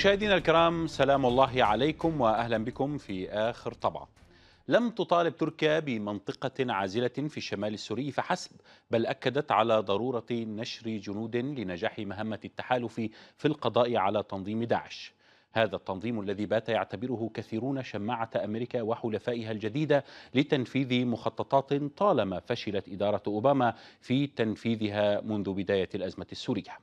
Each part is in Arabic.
مشاهدينا الكرام سلام الله عليكم واهلا بكم في اخر طبعه. لم تطالب تركيا بمنطقه عازله في الشمال السوري فحسب، بل اكدت على ضروره نشر جنود لنجاح مهمه التحالف في القضاء على تنظيم داعش. هذا التنظيم الذي بات يعتبره كثيرون شماعة أمريكا وحلفائها الجديدة لتنفيذ مخططات طالما فشلت إدارة أوباما في تنفيذها منذ بداية الأزمة السورية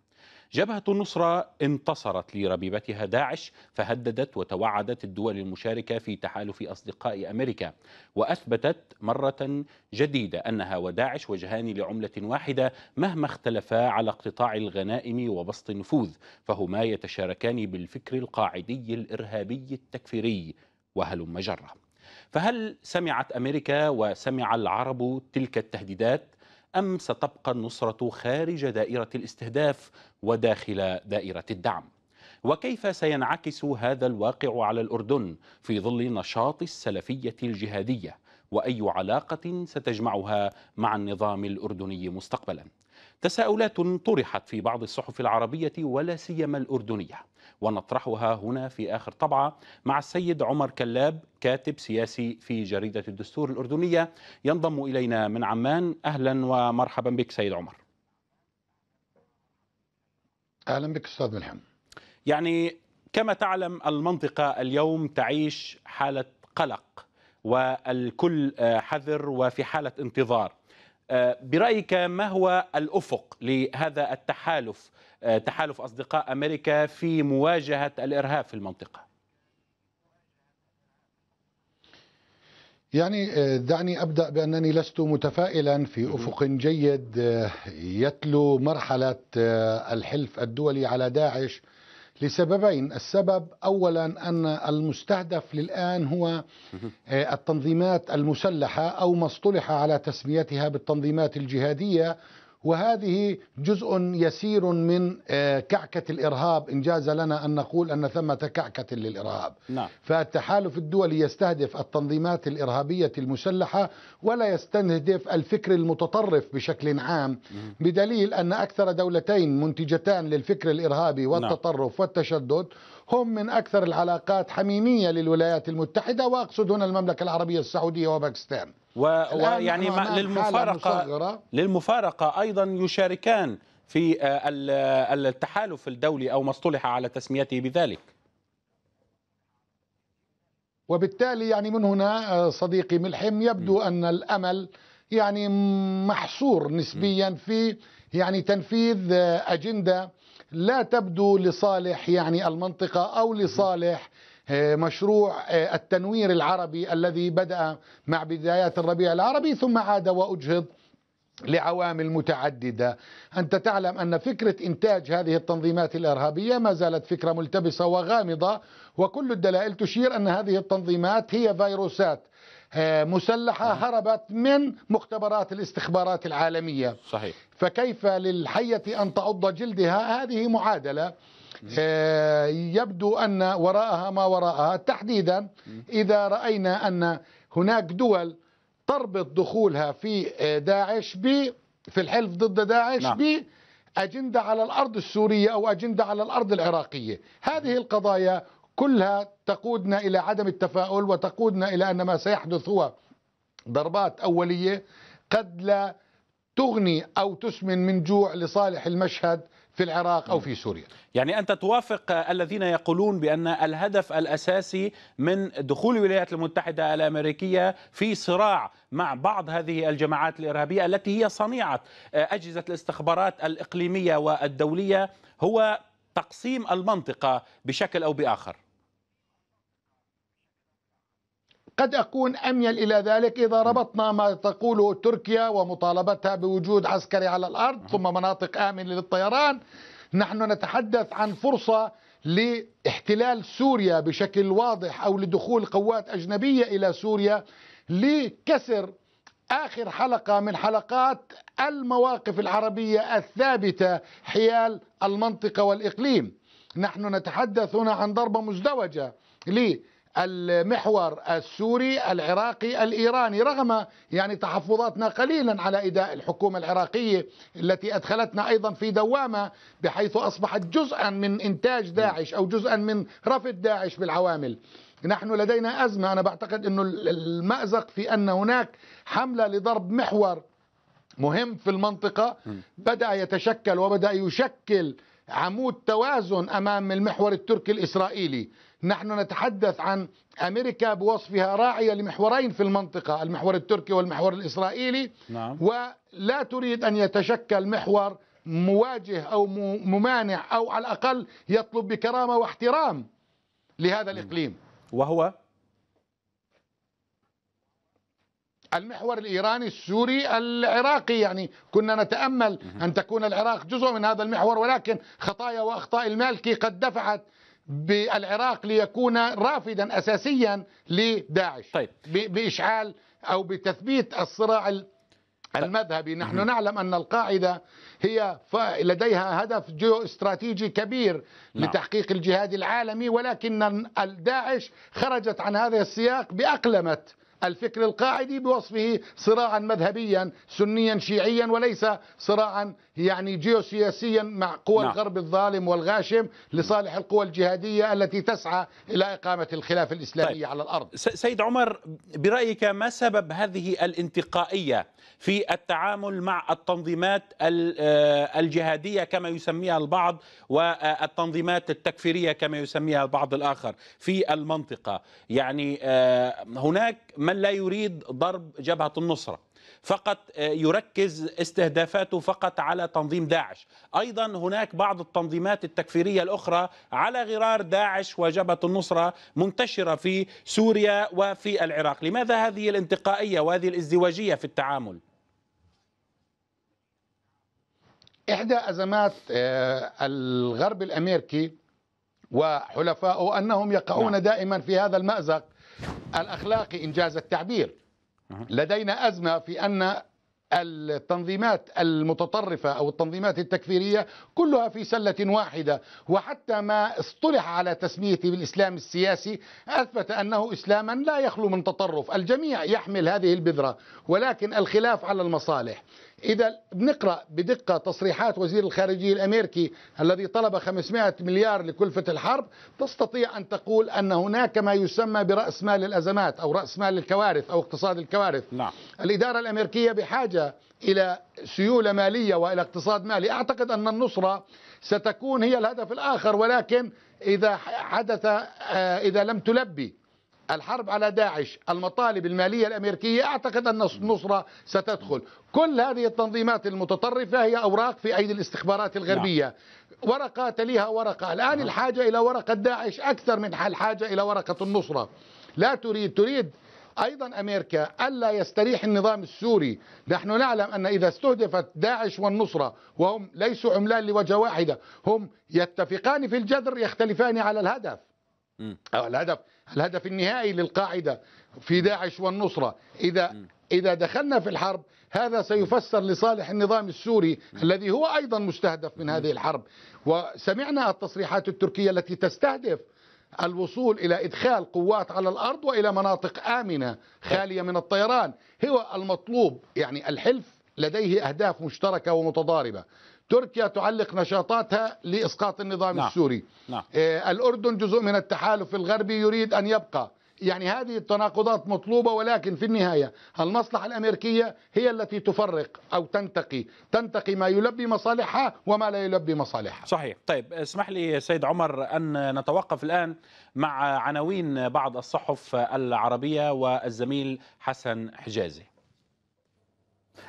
جبهة النصرة انتصرت لربيبتها داعش فهددت وتوعدت الدول المشاركة في تحالف أصدقاء أمريكا وأثبتت مرة جديدة أنها وداعش وجهان لعملة واحدة مهما اختلفا على اقتطاع الغنائم وبسط النفوذ فهما يتشاركان بالفكر القاعدي الإرهابي التكفيري وهلم جرة فهل سمعت أمريكا وسمع العرب تلك التهديدات أم ستبقى النصرة خارج دائرة الاستهداف وداخل دائرة الدعم وكيف سينعكس هذا الواقع على الأردن في ظل نشاط السلفية الجهادية وأي علاقة ستجمعها مع النظام الأردني مستقبلا تساؤلات طرحت في بعض الصحف العربية ولا سيما الأردنية ونطرحها هنا في آخر طبعة مع السيد عمر كلاب كاتب سياسي في جريدة الدستور الأردنية ينضم إلينا من عمان أهلا ومرحبا بك سيد عمر اهلا بك استاذ ملحم يعني كما تعلم المنطقه اليوم تعيش حاله قلق والكل آه، حذر وفي حاله انتظار آه، برايك ما هو الافق لهذا التحالف آه، تحالف اصدقاء امريكا في مواجهه الارهاب في المنطقه يعني آه، دعني ابدا بانني لست متفائلا في افق جيد آه، يتلو مرحله آه، الحلف الدولي على داعش لسببين السبب اولا ان المستهدف للان هو التنظيمات المسلحه او ما اصطلح على تسميتها بالتنظيمات الجهاديه وهذه جزء يسير من آه، كعكة الإرهاب إن جاز لنا أن نقول أن ثمة كعكة للإرهاب نعم. فالتحالف الدولي يستهدف التنظيمات الإرهابية المسلحة ولا يستهدف الفكر المتطرف بشكل عام بدليل أن أكثر دولتين منتجتان للفكر الإرهابي نعم. والتطرف والتشدد هم من أكثر العلاقات حميمية للولايات المتحدة وأقصد هنا المملكة العربية السعودية وباكستان و... ويعني للمفارقة للمفارقة أيضا يشاركان في آه، آه، التحالف الدولي أو ما اصطلح على تسميته بذلك وبالتالي يعني من هنا آه، صديقي ملحم يبدو أن الأمل يعني محصور نسبيا في يعني تنفيذ أجندة لا تبدو لصالح يعني المنطقة أو لصالح آه، مشروع آه، التنوير العربي الذي بدأ مع بدايات الربيع العربي ثم عاد وأجهض لعوامل متعددة أنت تعلم أن فكرة إنتاج هذه التنظيمات الإرهابية ما زالت فكرة ملتبسة وغامضة وكل الدلائل تشير أن هذه التنظيمات هي فيروسات آه، مسلحة هربت من مختبرات الاستخبارات العالمية صحيح فكيف للحية أن تعض جلدها هذه معادلة آه، يبدو أن وراءها ما وراءها تحديدا إذا رأينا أن هناك دول تربط دخولها في آه، داعش ب في الحلف ضد داعش نعم. بأجندة على الأرض السورية أو أجندة على الأرض العراقية هذه القضايا كلها تقودنا إلى عدم التفاؤل وتقودنا إلى أن ما سيحدث هو ضربات أولية قد لا تغني أو تسمن من جوع لصالح المشهد في العراق أو في سوريا يعني أنت توافق الذين يقولون بأن الهدف الأساسي من دخول الولايات المتحدة الأمريكية في صراع مع بعض هذه الجماعات الإرهابية التي هي صنيعة أجهزة الاستخبارات الإقليمية والدولية هو تقسيم المنطقة بشكل أو بآخر قد أكون أميل إلى ذلك إذا ربطنا ما تقوله تركيا ومطالبتها بوجود عسكري على الأرض ثم مناطق آمنة للطيران نحن نتحدث عن فرصة لاحتلال سوريا بشكل واضح أو لدخول قوات أجنبية إلى سوريا لكسر آخر حلقة من حلقات المواقف العربية الثابتة حيال المنطقة والإقليم نحن نتحدث هنا عن ضربة مزدوجة ليه المحور السوري العراقي الايراني رغم يعني تحفظاتنا قليلا على اداء الحكومه العراقيه التي ادخلتنا ايضا في دوامه بحيث اصبحت جزءا من انتاج داعش او جزءا من رفض داعش بالعوامل. نحن لدينا ازمه انا بعتقد انه المازق في ان هناك حمله لضرب محور مهم في المنطقه بدا يتشكل وبدا يشكل عمود توازن امام المحور التركي الاسرائيلي نحن نتحدث عن أمريكا بوصفها راعية لمحورين في المنطقة المحور التركي والمحور الإسرائيلي نعم. ولا تريد أن يتشكل محور مواجه أو ممانع أو على الأقل يطلب بكرامة واحترام لهذا نعم. الإقليم وهو المحور الايراني السوري العراقي يعني كنا نتامل ان تكون العراق جزء من هذا المحور ولكن خطايا واخطاء المالكي قد دفعت بالعراق ليكون رافدا اساسيا لداعش طيب. باشعال او بتثبيت الصراع طيب. المذهبي نحن نعلم أن القاعدة هي لديها هدف جيو استراتيجي كبير نعم. لتحقيق الجهاد العالمي ولكن الداعش خرجت عن هذا السياق بأقلمت الفكر القاعدي بوصفه صراعا مذهبيا سنيا شيعيا وليس صراعا يعني جيوسياسيا مع قوى نعم. الغرب الظالم والغاشم لصالح القوى الجهادية التي تسعى إلى إقامة الخلافة الإسلامية طيب. على الأرض سيد عمر برأيك ما سبب هذه الانتقائية في التعامل مع التنظيمات آه، الجهادية كما يسميها البعض والتنظيمات التكفيرية كما يسميها البعض الآخر في المنطقة يعني آه، هناك من لا يريد ضرب جبهة النصرة فقط آه، يركز استهدافاته فقط على تنظيم داعش أيضا هناك بعض التنظيمات التكفيرية الأخرى على غرار داعش وجبهة النصرة منتشرة في سوريا وفي العراق لماذا هذه الانتقائية وهذه الازدواجية في التعامل؟ إحدى أزمات آه، الغرب الأمريكي وحلفائه أنهم يقعون نعم. دائما في هذا المأزق الأخلاقي إن جاز التعبير لدينا أزمة في أن التنظيمات المتطرفة أو التنظيمات التكفيرية كلها في سلة واحدة وحتى ما اصطلح على تسميته بالإسلام السياسي أثبت أنه إسلاما لا يخلو من تطرف الجميع يحمل هذه البذرة ولكن الخلاف على المصالح إذا بنقرأ بدقة تصريحات وزير الخارجية الأمريكي الذي طلب 500 مليار لكلفة الحرب تستطيع أن تقول أن هناك ما يسمى برأس مال الأزمات أو رأس مال الكوارث أو اقتصاد الكوارث نعم. الإدارة الأمريكية بحاجة إلى سيولة مالية وإلى اقتصاد مالي أعتقد أن النصرة ستكون هي الهدف الآخر ولكن إذا حدث آه، إذا لم تلبي الحرب على داعش المطالب المالية الأمريكية أعتقد أن النصرة ستدخل كل هذه التنظيمات المتطرفة هي أوراق في أيدي الاستخبارات الغربية نعم. ورقة تليها ورقة الآن نعم. الحاجة إلى ورقة داعش أكثر من الحاجة إلى ورقة النصرة لا تريد تريد ايضا امريكا الا يستريح النظام السوري، نحن نعلم ان اذا استهدفت داعش والنصره وهم ليسوا عملان لوجه واحده، هم يتفقان في الجذر يختلفان على الهدف. م. الهدف الهدف النهائي للقاعدة في داعش والنصرة إذا إذا دخلنا في الحرب هذا سيفسر لصالح النظام السوري الذي هو أيضا مستهدف من هذه الحرب وسمعنا التصريحات التركية التي تستهدف الوصول إلى إدخال قوات على الأرض وإلى مناطق آمنة خالية من الطيران هو المطلوب يعني الحلف لديه أهداف مشتركة ومتضاربة تركيا تعلق نشاطاتها لإسقاط النظام نعم. السوري نعم. آه الأردن جزء من التحالف الغربي يريد أن يبقى يعني هذه التناقضات مطلوبة ولكن في النهاية المصلحة الأمريكية هي التي تفرق أو تنتقي تنتقي ما يلبي مصالحها وما لا يلبي مصالحها صحيح طيب اسمح لي سيد عمر أن نتوقف الآن مع عناوين بعض الصحف العربية والزميل حسن حجازي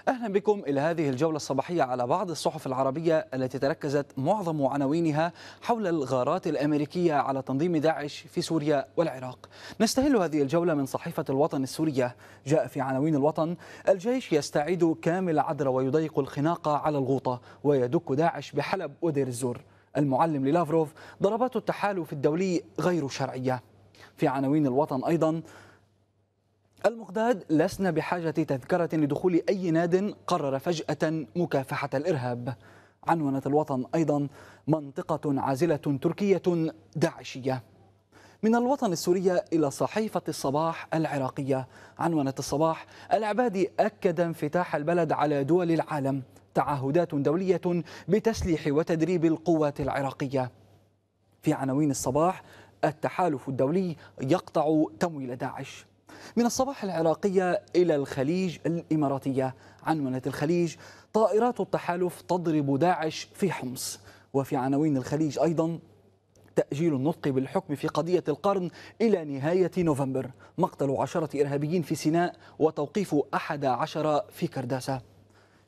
أهلا بكم إلى هذه الجولة الصباحية على بعض الصحف العربية التي تركزت معظم عناوينها حول الغارات الأمريكية على تنظيم داعش في سوريا والعراق نستهل هذه الجولة من صحيفة الوطن السورية جاء في عناوين الوطن الجيش يستعيد كامل عدرا ويضيق الخناقة على الغوطة ويدك داعش بحلب ودير الزور المعلم للافروف ضربات التحالف الدولي غير شرعية في عناوين الوطن أيضا المقداد لسنا بحاجة تذكرة لدخول أي ناد قرر فجأة مكافحة الإرهاب عنونة الوطن أيضا منطقة عازلة تركية داعشية من الوطن السورية إلى صحيفة الصباح العراقية عنونة الصباح العبادي أكد انفتاح البلد على دول العالم تعهدات دولية بتسليح وتدريب القوات العراقية في عناوين الصباح التحالف الدولي يقطع تمويل داعش من الصباح العراقية إلى الخليج الإماراتية عن مناة الخليج طائرات التحالف تضرب داعش في حمص وفي عناوين الخليج أيضا تأجيل النطق بالحكم في قضية القرن إلى نهاية نوفمبر مقتل عشرة إرهابيين في سيناء وتوقيف أحد عشر في كرداسة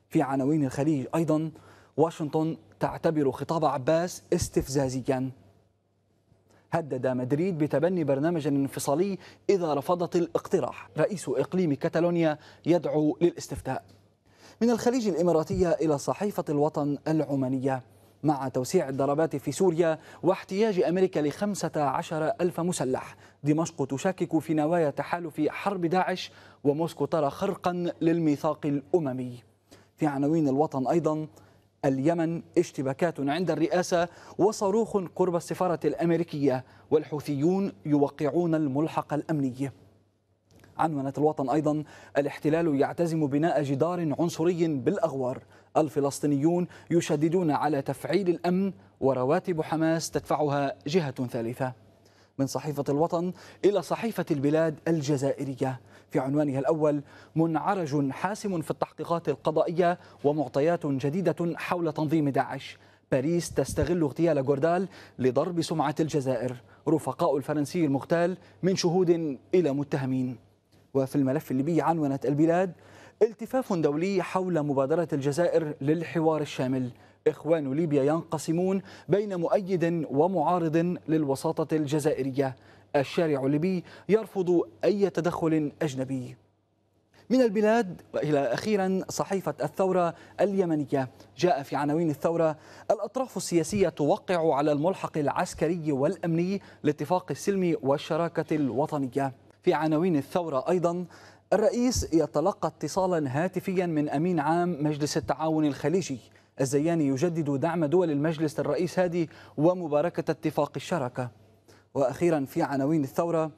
في عناوين الخليج أيضا واشنطن تعتبر خطاب عباس استفزازيا هدد مدريد بتبني برنامج انفصالي إذا رفضت الاقتراح رئيس إقليم كتالونيا يدعو للاستفتاء من الخليج الإماراتية إلى صحيفة الوطن العمانية مع توسيع الضربات في سوريا واحتياج أمريكا لخمسة عشر ألف مسلح دمشق تشكك في نوايا تحالف حرب داعش وموسكو ترى خرقا للميثاق الأممي في عناوين الوطن أيضا اليمن اشتباكات عند الرئاسة وصاروخ قرب السفارة الأمريكية والحوثيون يوقعون الملحق الأمني عنونت الوطن أيضا الاحتلال يعتزم بناء جدار عنصري بالأغوار الفلسطينيون يشددون على تفعيل الأمن ورواتب حماس تدفعها جهة ثالثة من صحيفة الوطن إلى صحيفة البلاد الجزائرية في عنوانها الأول منعرج حاسم في التحقيقات القضائية ومعطيات جديدة حول تنظيم داعش باريس تستغل اغتيال جوردال لضرب سمعة الجزائر رفقاء الفرنسي المغتال من شهود إلى متهمين وفي الملف الليبي عنونت البلاد التفاف دولي حول مبادرة الجزائر للحوار الشامل إخوان ليبيا ينقسمون بين مؤيد ومعارض للوساطة الجزائرية الشارع الليبي يرفض أي تدخل أجنبي من البلاد إلى أخيرا صحيفة الثورة اليمنية جاء في عناوين الثورة الأطراف السياسية توقع على الملحق العسكري والأمني لاتفاق السلم والشراكة الوطنية في عناوين الثورة أيضا الرئيس يتلقى اتصالا هاتفيا من أمين عام مجلس التعاون الخليجي الزياني يجدد دعم دول المجلس الرئيس هادي ومباركة اتفاق الشراكة وأخيرا في عناوين الثورة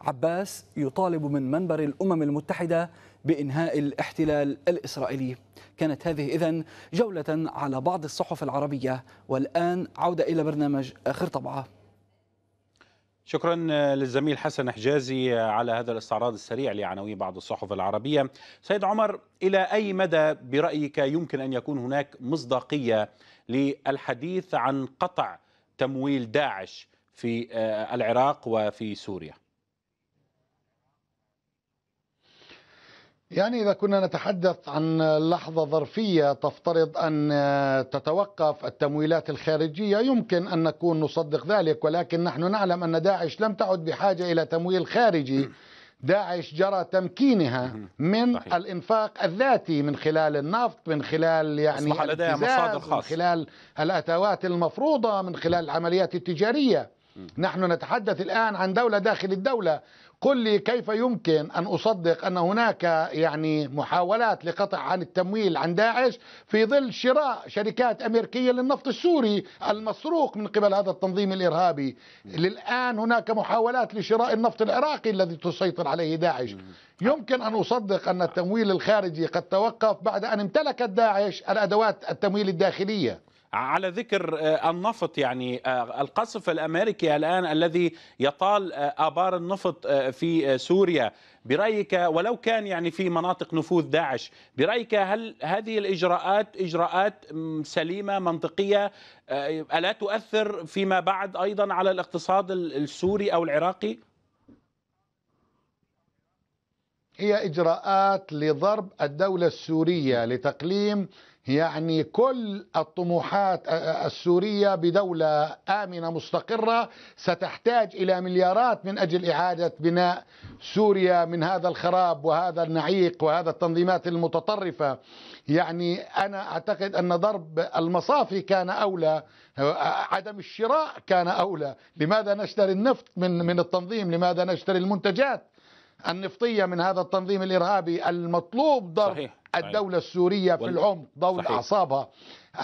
عباس يطالب من منبر الأمم المتحدة بإنهاء الاحتلال الإسرائيلي كانت هذه إذن جولة على بعض الصحف العربية والآن عودة إلى برنامج آخر طبعة شكرا للزميل حسن حجازي على هذا الاستعراض السريع لعناوين بعض الصحف العربية سيد عمر إلى أي مدى برأيك يمكن أن يكون هناك مصداقية للحديث عن قطع تمويل داعش في العراق وفي سوريا يعني إذا كنا نتحدث عن لحظة ظرفية تفترض أن تتوقف التمويلات الخارجية يمكن أن نكون نصدق ذلك ولكن نحن نعلم أن داعش لم تعد بحاجة إلى تمويل خارجي داعش جرى تمكينها من صحيح. الانفاق الذاتي من خلال النفط من خلال يعني مصادر خاص. من خلال الاتوات المفروضه من خلال العمليات التجاريه نحن نتحدث الآن عن دولة داخل الدولة قل لي كيف يمكن أن أصدق أن هناك يعني محاولات لقطع عن التمويل عن داعش في ظل شراء شركات أمريكية للنفط السوري المسروق من قبل هذا التنظيم الإرهابي للآن هناك محاولات لشراء النفط العراقي الذي تسيطر عليه داعش يمكن أن أصدق أن التمويل الخارجي قد توقف بعد أن امتلكت داعش الأدوات التمويل الداخلية على ذكر آه، النفط يعني آه، القصف الامريكي الان الذي يطال آه، ابار النفط في سوريا برايك ولو كان يعني في مناطق نفوذ داعش برايك هل هذه الاجراءات اجراءات سليمه منطقيه الا تؤثر فيما بعد ايضا على الاقتصاد السوري او العراقي؟ هي اجراءات لضرب الدوله السوريه لتقليم يعني كل الطموحات السورية بدولة آمنة مستقرة ستحتاج إلى مليارات من أجل إعادة بناء سوريا من هذا الخراب وهذا النعيق وهذا التنظيمات المتطرفة يعني أنا أعتقد أن ضرب المصافي كان أولى عدم الشراء كان أولى لماذا نشتري النفط من, من التنظيم لماذا نشتري المنتجات النفطية من هذا التنظيم الإرهابي المطلوب ضرب صحيح. الدولة طيب. السورية في العمق ضوء أعصابها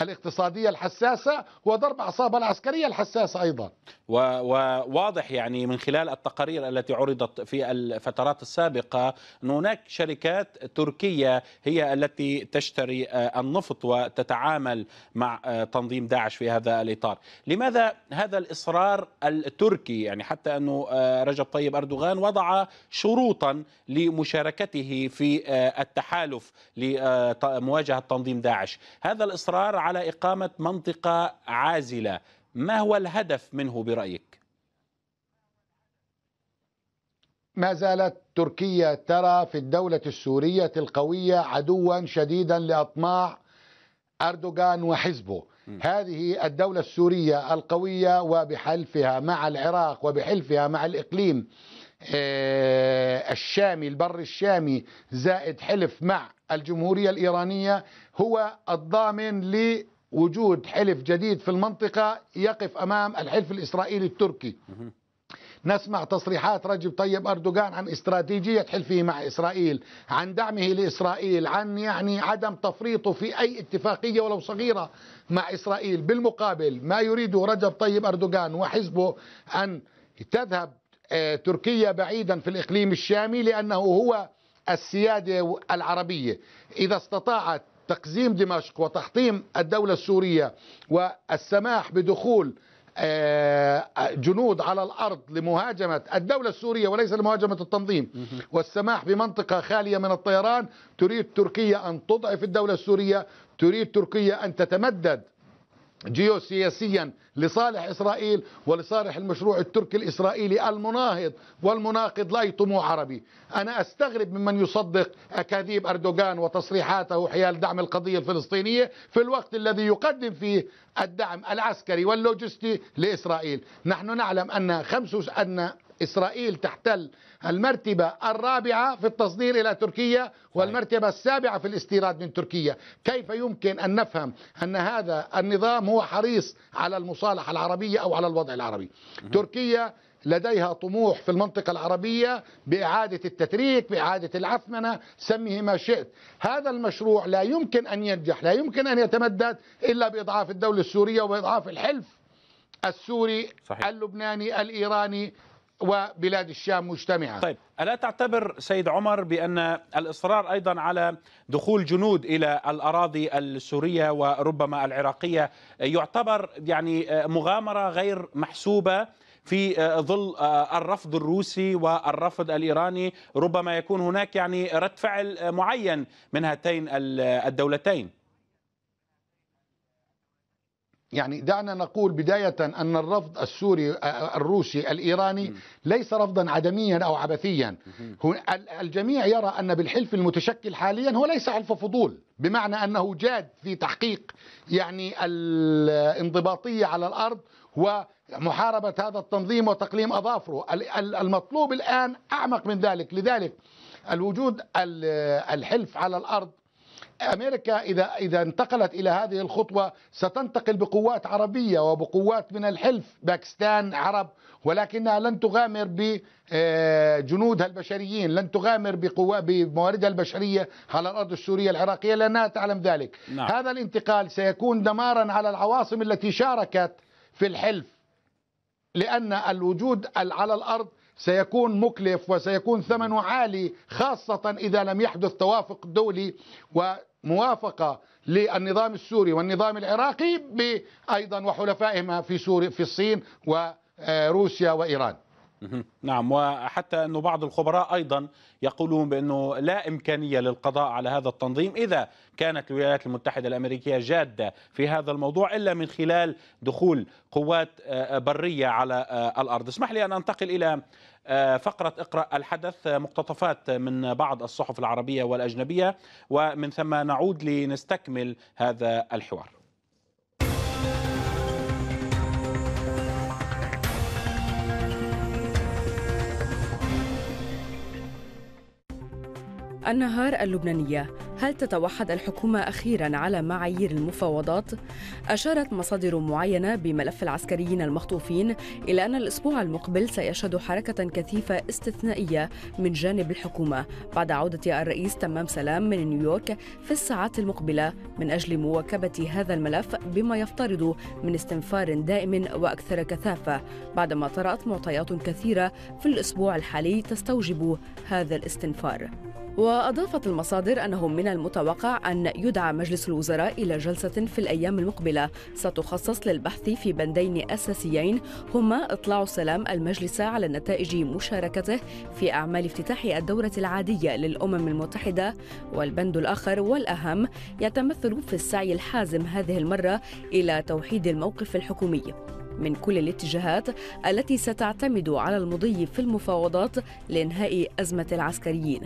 الاقتصادية الحساسة وضرب أعصابها العسكرية الحساسة أيضا وواضح يعني من خلال التقارير التي عرضت في الفترات السابقة أن هناك شركات تركية هي التي تشتري آه، النفط وتتعامل مع آه، تنظيم داعش في هذا الإطار لماذا هذا الإصرار التركي يعني حتى أنه آه، رجب طيب أردوغان وضع شروطا لمشاركته في التحالف لمواجهة تنظيم داعش هذا الإصرار القرار على إقامة منطقة عازلة ما هو الهدف منه برأيك؟ ما زالت تركيا ترى في الدولة السورية القوية عدوا شديدا لأطماع أردوغان وحزبه هذه الدولة السورية القوية وبحلفها مع العراق وبحلفها مع الإقليم آه، الشامي البر الشامي زائد حلف مع الجمهورية الإيرانية هو الضامن لوجود حلف جديد في المنطقة يقف أمام الحلف الإسرائيلي التركي نسمع تصريحات رجب طيب أردوغان عن استراتيجية حلفه مع إسرائيل عن دعمه لإسرائيل عن يعني عدم تفريطه في أي اتفاقية ولو صغيرة مع إسرائيل بالمقابل ما يريده رجب طيب أردوغان وحزبه أن تذهب آه، تركيا بعيدا في الإقليم الشامي لأنه هو السيادة العربية إذا استطاعت تقزيم دمشق وتحطيم الدولة السورية والسماح بدخول آه، جنود على الأرض لمهاجمة الدولة السورية وليس لمهاجمة التنظيم والسماح بمنطقة خالية من الطيران تريد تركيا أن تضعف الدولة السورية تريد تركيا أن تتمدد جيوسياسيا لصالح إسرائيل ولصالح المشروع التركي الإسرائيلي المناهض والمناقض لاي طموح عربي أنا أستغرب ممن يصدق أكاذيب أردوغان وتصريحاته حيال دعم القضية الفلسطينية في الوقت الذي يقدم فيه الدعم العسكري واللوجستي لإسرائيل نحن نعلم أن خمس أن إسرائيل تحتل المرتبة الرابعة في التصدير إلى تركيا والمرتبة السابعة في الاستيراد من تركيا كيف يمكن أن نفهم أن هذا النظام هو حريص على المصالحة العربية أو على الوضع العربي تركيا لديها طموح في المنطقة العربية بإعادة التتريك بإعادة العثمنة سميه ما شئت هذا المشروع لا يمكن أن ينجح لا يمكن أن يتمدد إلا بإضعاف الدولة السورية وبإضعاف الحلف السوري صحيح. اللبناني الإيراني وبلاد الشام مجتمعة طيب ألا تعتبر سيد عمر بأن الإصرار أيضا على دخول جنود إلى الأراضي السورية وربما العراقية يعتبر يعني مغامرة غير محسوبة في ظل الرفض الروسي والرفض الايراني ربما يكون هناك يعني رد فعل معين من هاتين الدولتين يعني دعنا نقول بداية أن الرفض السوري آه، آه، الروسي الإيراني ليس رفضا عدميا أو عبثيا الجميع يرى أن بالحلف المتشكل حاليا هو ليس حلف فضول بمعنى أنه جاد في تحقيق يعني الانضباطية على الأرض ومحاربة هذا التنظيم وتقليم أظافره المطلوب الآن أعمق من ذلك لذلك الوجود الحلف على الأرض امريكا اذا اذا انتقلت الى هذه الخطوه ستنتقل بقوات عربيه وبقوات من الحلف باكستان عرب ولكنها لن تغامر بجنودها آه، البشريين لن تغامر بقوة بمواردها البشرية على الأرض السورية العراقية لأنها تعلم ذلك نعم. هذا الانتقال سيكون دمارا على العواصم التي شاركت في الحلف لأن الوجود على الأرض سيكون مكلف وسيكون ثمنه عالي خاصة إذا لم يحدث توافق دولي وموافقة للنظام السوري والنظام العراقي أيضا وحلفائهما في سوريا في الصين وروسيا آه، وإيران نعم وحتى أنه بعض الخبراء أيضا يقولون بأنه لا إمكانية للقضاء على هذا التنظيم إذا كانت الولايات المتحدة الأمريكية جادة في هذا الموضوع إلا من خلال دخول قوات آه، برية على آه، الأرض اسمح لي أن أنتقل إلى آه، فقرة اقرأ الحدث مقتطفات من بعض الصحف العربية والأجنبية ومن ثم نعود لنستكمل هذا الحوار النهار اللبنانية هل تتوحد الحكومة أخيرا على معايير المفاوضات؟ أشارت مصادر معينة بملف العسكريين المخطوفين إلى أن الأسبوع المقبل سيشهد حركة كثيفة استثنائية من جانب الحكومة بعد عودة الرئيس تمام سلام من نيويورك في الساعات المقبلة من أجل مواكبة هذا الملف بما يفترض من استنفار دائم وأكثر كثافة بعدما طرأت معطيات كثيرة في الأسبوع الحالي تستوجب هذا الاستنفار وأضافت المصادر أنه من المتوقع أن يدعى مجلس الوزراء إلى جلسة في الأيام المقبلة ستخصص للبحث في بندين أساسيين هما إطلاع السلام المجلس على نتائج مشاركته في أعمال افتتاح الدورة العادية للأمم المتحدة والبند الآخر والأهم يتمثل في السعي الحازم هذه المرة إلى توحيد الموقف الحكومي من كل الاتجاهات التي ستعتمد على المضي في المفاوضات لإنهاء أزمة العسكريين.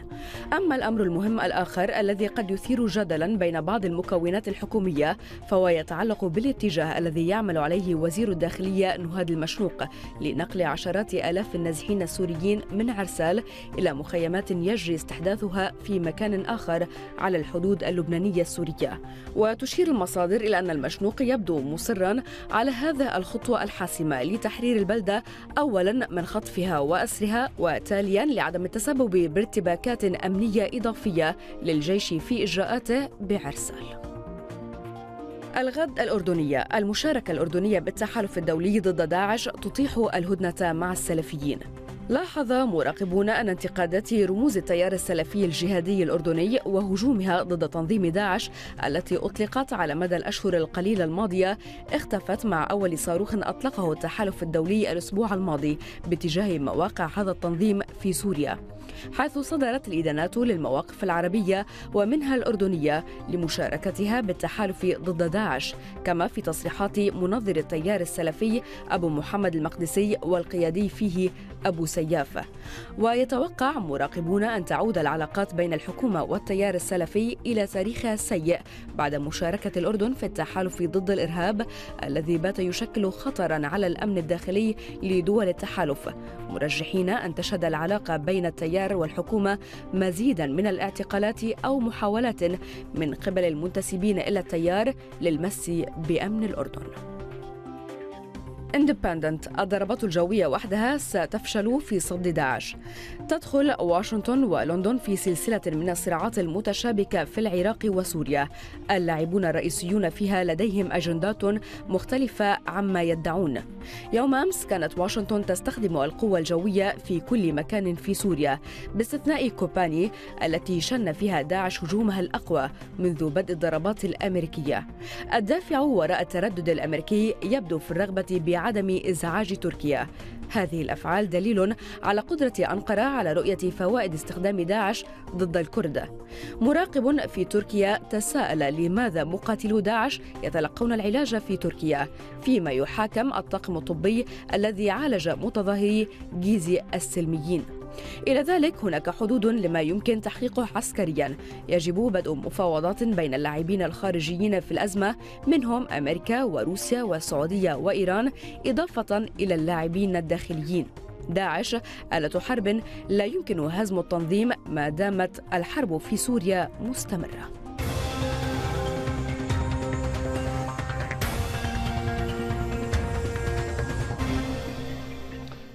أما الأمر المهم الآخر الذي قد يثير جدلا بين بعض المكونات الحكومية فهو يتعلق بالاتجاه الذي يعمل عليه وزير الداخلية نهاد المشروق لنقل عشرات آلاف النازحين السوريين من عرسال إلى مخيمات يجري استحداثها في مكان آخر على الحدود اللبنانية السورية. وتشير المصادر إلى أن المشنوق يبدو مصرا على هذا الخطوة الحاسمة لتحرير البلدة أولا من خطفها وأسرها وتاليا لعدم التسبب بارتباكات أمنية إضافية للجيش في إجراءاته بعرسال. الغد الأردنية المشاركة الأردنية بالتحالف الدولي ضد داعش تطيح الهدنة مع السلفيين لاحظ مراقبون أن انتقادات رموز التيار السلفي الجهادي الأردني وهجومها ضد تنظيم داعش التي أطلقت على مدى الأشهر القليلة الماضية اختفت مع أول صاروخ أطلقه التحالف الدولي الأسبوع الماضي باتجاه مواقع هذا التنظيم في سوريا حيث صدرت الإدانات للمواقف العربية ومنها الأردنية لمشاركتها بالتحالف ضد داعش كما في تصريحات منظر التيار السلفي أبو محمد المقدسي والقيادي فيه أبو سياف ويتوقع مراقبون أن تعود العلاقات بين الحكومة والتيار السلفي إلى تاريخها السيء بعد مشاركة الأردن في التحالف ضد الإرهاب الذي بات يشكل خطرا على الأمن الداخلي لدول التحالف مرجحين أن تشهد العلاقة بين التيار التيار والحكومة مزيدا من الاعتقالات أو محاولات من قبل المنتسبين إلى التيار للمس بأمن الأردن اندبندنت الضربات الجوية وحدها ستفشل في صد داعش تدخل واشنطن ولندن في سلسلة من الصراعات المتشابكة في العراق وسوريا اللاعبون الرئيسيون فيها لديهم أجندات مختلفة عما يدعون يوم أمس كانت واشنطن تستخدم القوة الجوية في كل مكان في سوريا باستثناء كوباني التي شن فيها داعش هجومها الأقوى منذ بدء الضربات الأمريكية الدافع وراء التردد الأمريكي يبدو في الرغبة بعدم إزعاج تركيا هذه الأفعال دليل على قدرة أنقرة على رؤية فوائد استخدام داعش ضد الكرد مراقب في تركيا تساءل لماذا مقاتلو داعش يتلقون العلاج في تركيا فيما يحاكم الطاقم الطبي الذي عالج متظاهري جيزي السلميين إلى ذلك هناك حدود لما يمكن تحقيقه عسكريا يجب بدء مفاوضات بين اللاعبين الخارجيين في الأزمة منهم أمريكا وروسيا والسعودية وإيران إضافة إلى اللاعبين الداخليين داعش آلة حرب لا يمكن هزم التنظيم ما دامت الحرب في سوريا مستمرة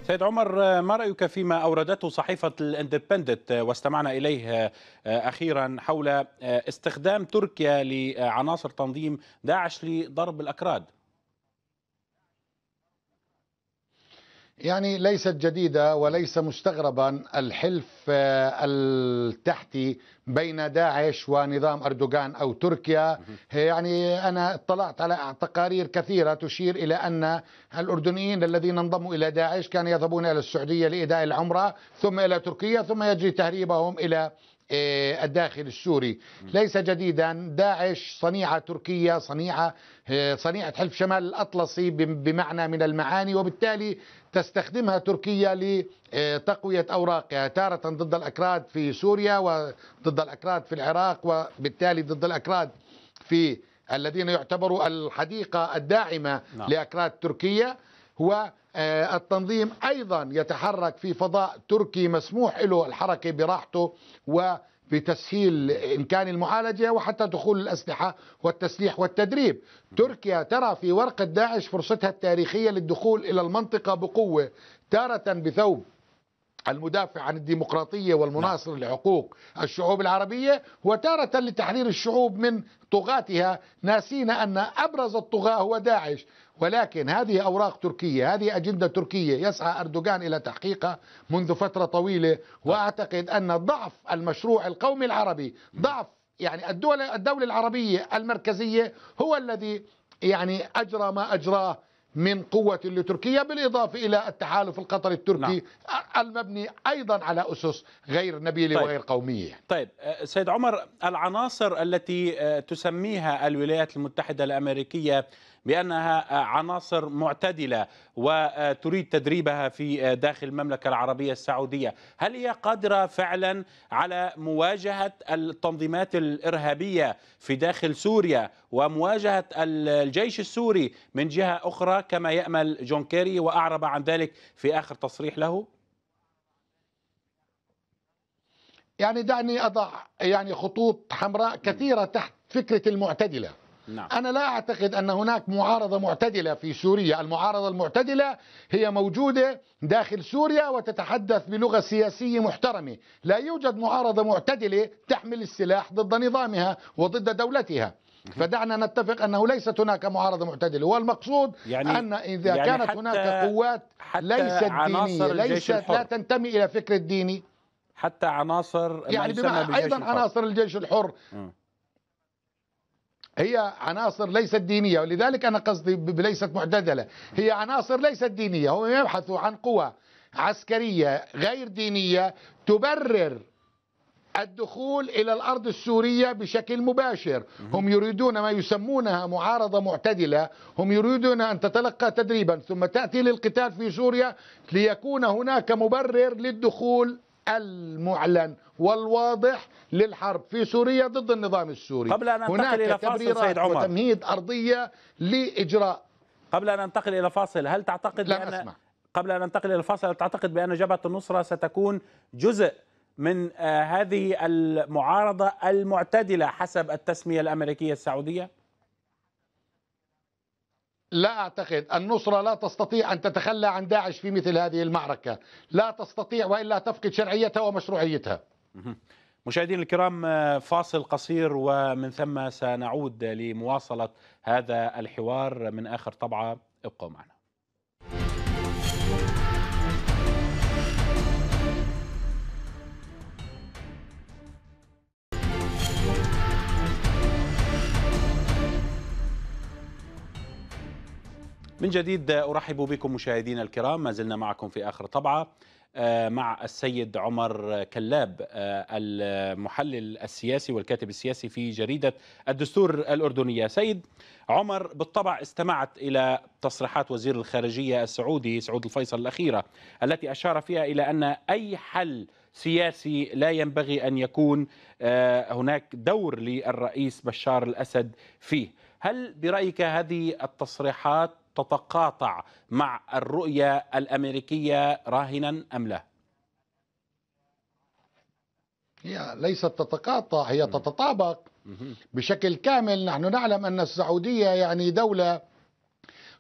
سيد عمر ما رأيك فيما أوردته صحيفة الاندبندت واستمعنا إليه آه، أخيرا حول آه، استخدام تركيا لعناصر تنظيم داعش لضرب الأكراد يعني ليست جديدة وليس مستغربا الحلف آه، التحتي بين داعش ونظام أردوغان أو تركيا يعني أنا اطلعت على تقارير كثيرة تشير إلى أن الأردنيين الذين انضموا إلى داعش كانوا يذهبون إلى السعودية لإداء العمرة ثم إلى تركيا ثم يجري تهريبهم إلى آه، الداخل السوري ليس جديدا داعش صنيعة تركية صنيعة آه، صنيعة حلف شمال الأطلسي بمعنى من المعاني وبالتالي تستخدمها تركيا لتقوية أوراقها تارة ضد الأكراد في سوريا وضد الأكراد في العراق وبالتالي ضد الأكراد في الذين يعتبروا الحديقة الداعمة نعم. لأكراد تركيا والتنظيم آه، أيضا يتحرك في فضاء تركي مسموح له الحركة براحته و بتسهيل إمكان المعالجة وحتى دخول الأسلحة والتسليح والتدريب تركيا ترى في ورقة داعش فرصتها التاريخية للدخول إلى المنطقة بقوة تارة بثوب المدافع عن الديمقراطية والمناصر نعم. لحقوق الشعوب العربية وتارة لتحرير الشعوب من طغاتها ناسين أن أبرز الطغاة هو داعش ولكن هذه أوراق تركية هذه أجندة تركية يسعى أردوغان إلى تحقيقها منذ فترة طويلة وأعتقد أن ضعف المشروع القومي العربي ضعف يعني الدول الدولة العربية المركزية هو الذي يعني أجرى ما أجراه من قوة لتركيا بالإضافة إلى التحالف القطري التركي نعم. المبني أيضا على أسس غير نبيلة طيب. وغير قومية طيب سيد عمر العناصر التي تسميها الولايات المتحدة الأمريكية بأنها عناصر معتدلة وتريد تدريبها في داخل المملكة العربية السعودية هل هي قادرة فعلا على مواجهة التنظيمات الإرهابية في داخل سوريا ومواجهة الجيش السوري من جهة أخرى كما يأمل جون كيري وأعرب عن ذلك في آخر تصريح له؟ يعني دعني أضع يعني خطوط حمراء كثيرة تحت فكرة المعتدلة نعم. أنا لا أعتقد أن هناك معارضة معتدلة في سوريا المعارضة المعتدلة هي موجودة داخل سوريا وتتحدث بلغة سياسية محترمة لا يوجد معارضة معتدلة تحمل السلاح ضد نظامها وضد دولتها فدعنا نتفق انه ليست هناك معارضه معتدله والمقصود يعني ان اذا يعني كانت هناك قوات حتى ليست دينيه ليست لا تنتمي الى فكر الديني حتى عناصر يعني بما ايضا عناصر الجيش الحر م. هي عناصر ليست دينية ولذلك أنا قصدي ليست معتدلة هي عناصر ليست دينية هم يبحثوا عن قوى عسكرية غير دينية تبرر الدخول إلى الأرض السورية بشكل مباشر هم يريدون ما يسمونها معارضة معتدلة هم يريدون أن تتلقى تدريبا ثم تأتي للقتال في سوريا ليكون هناك مبرر للدخول المعلن والواضح للحرب في سوريا ضد النظام السوري قبل أن أنتقل هناك إلى فاصل سيد عمر وتمهيد أرضية لإجراء قبل أن أنتقل إلى فاصل هل تعتقد لن بأن أسمع. قبل أن ننتقل إلى فاصل هل تعتقد بأن جبهة النصرة ستكون جزء من آه، هذه المعارضة المعتدلة حسب التسمية الأمريكية السعودية؟ لا أعتقد النصرة لا تستطيع أن تتخلى عن داعش في مثل هذه المعركة لا تستطيع وإلا تفقد شرعيتها ومشروعيتها مشاهدينا الكرام آه، فاصل قصير ومن ثم سنعود لمواصلة هذا الحوار من آخر طبعة ابقوا معنا من جديد أرحب بكم مشاهدينا الكرام ما زلنا معكم في آخر طبعة آه، مع السيد عمر كلاب آه، المحلل السياسي والكاتب السياسي في جريدة الدستور الأردنية سيد عمر بالطبع استمعت إلى تصريحات وزير الخارجية السعودي سعود الفيصل الأخيرة التي أشار فيها إلى أن أي حل سياسي لا ينبغي أن يكون آه، هناك دور للرئيس بشار الأسد فيه هل برأيك هذه التصريحات تتقاطع مع الرؤية الأمريكية راهنا أم لا؟ هي ليست تتقاطع هي تتطابق بشكل كامل نحن نعلم أن السعودية يعني دولة